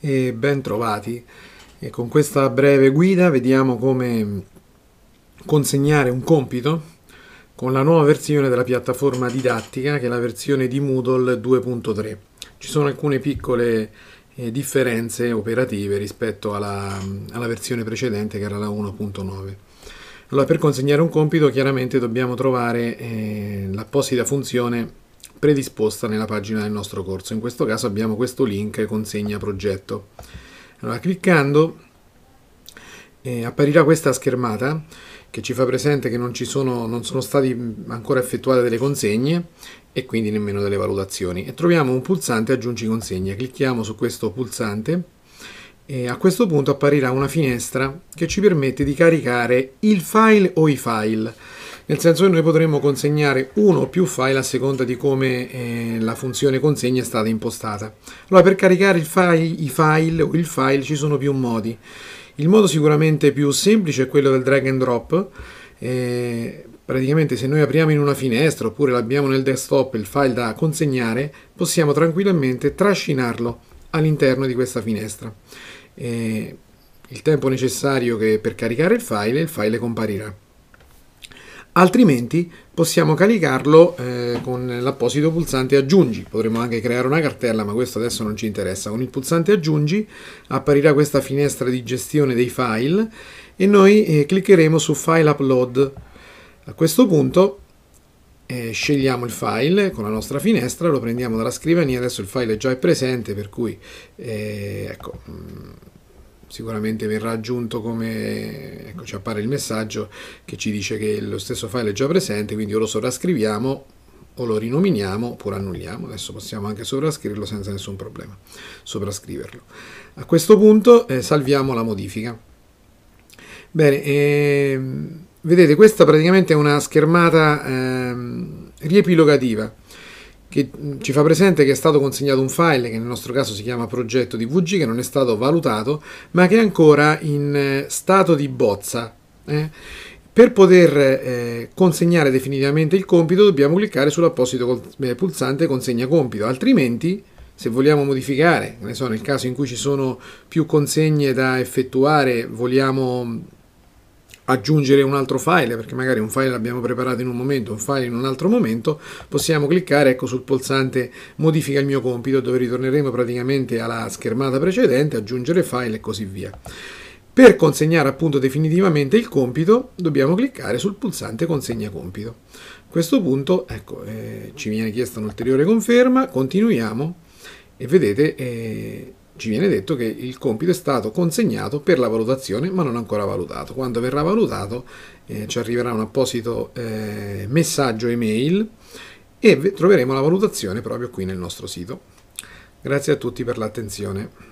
e ben trovati. E con questa breve guida vediamo come consegnare un compito con la nuova versione della piattaforma didattica che è la versione di Moodle 2.3. Ci sono alcune piccole eh, differenze operative rispetto alla, alla versione precedente che era la 1.9. Allora, per consegnare un compito chiaramente dobbiamo trovare eh, l'apposita funzione predisposta nella pagina del nostro corso. In questo caso abbiamo questo link consegna progetto. Allora, cliccando eh, apparirà questa schermata che ci fa presente che non, sono, non sono state ancora effettuate delle consegne e quindi nemmeno delle valutazioni. E troviamo un pulsante aggiungi consegna. Clicchiamo su questo pulsante e a questo punto apparirà una finestra che ci permette di caricare il file o i file nel senso che noi potremmo consegnare uno o più file a seconda di come eh, la funzione consegna è stata impostata. Allora per caricare file, i file o il file ci sono più modi. Il modo sicuramente più semplice è quello del drag and drop. Eh, praticamente se noi apriamo in una finestra oppure l'abbiamo nel desktop il file da consegnare, possiamo tranquillamente trascinarlo all'interno di questa finestra. Eh, il tempo necessario per caricare il file il file comparirà altrimenti possiamo caricarlo eh, con l'apposito pulsante aggiungi potremmo anche creare una cartella ma questo adesso non ci interessa con il pulsante aggiungi apparirà questa finestra di gestione dei file e noi eh, cliccheremo su file upload a questo punto eh, scegliamo il file con la nostra finestra lo prendiamo dalla scrivania adesso il file è già presente per cui eh, ecco mm, sicuramente verrà aggiunto come ecco, ci appare il messaggio che ci dice che lo stesso file è già presente, quindi o lo sovrascriviamo o lo rinominiamo oppure annulliamo. Adesso possiamo anche sovrascriverlo senza nessun problema, sovrascriverlo. A questo punto eh, salviamo la modifica. Bene, ehm, vedete questa praticamente è una schermata ehm, riepilogativa che ci fa presente che è stato consegnato un file che nel nostro caso si chiama progetto DVG che non è stato valutato ma che è ancora in eh, stato di bozza. Eh? Per poter eh, consegnare definitivamente il compito dobbiamo cliccare sull'apposito eh, pulsante consegna compito, altrimenti se vogliamo modificare, so, nel caso in cui ci sono più consegne da effettuare, vogliamo aggiungere un altro file, perché magari un file l'abbiamo preparato in un momento, un file in un altro momento, possiamo cliccare ecco, sul pulsante modifica il mio compito, dove ritorneremo praticamente alla schermata precedente, aggiungere file e così via. Per consegnare appunto definitivamente il compito dobbiamo cliccare sul pulsante consegna compito. A questo punto ecco, eh, ci viene chiesta un'ulteriore conferma, continuiamo e vedete eh, ci viene detto che il compito è stato consegnato per la valutazione ma non ancora valutato. Quando verrà valutato eh, ci arriverà un apposito eh, messaggio email e troveremo la valutazione proprio qui nel nostro sito. Grazie a tutti per l'attenzione.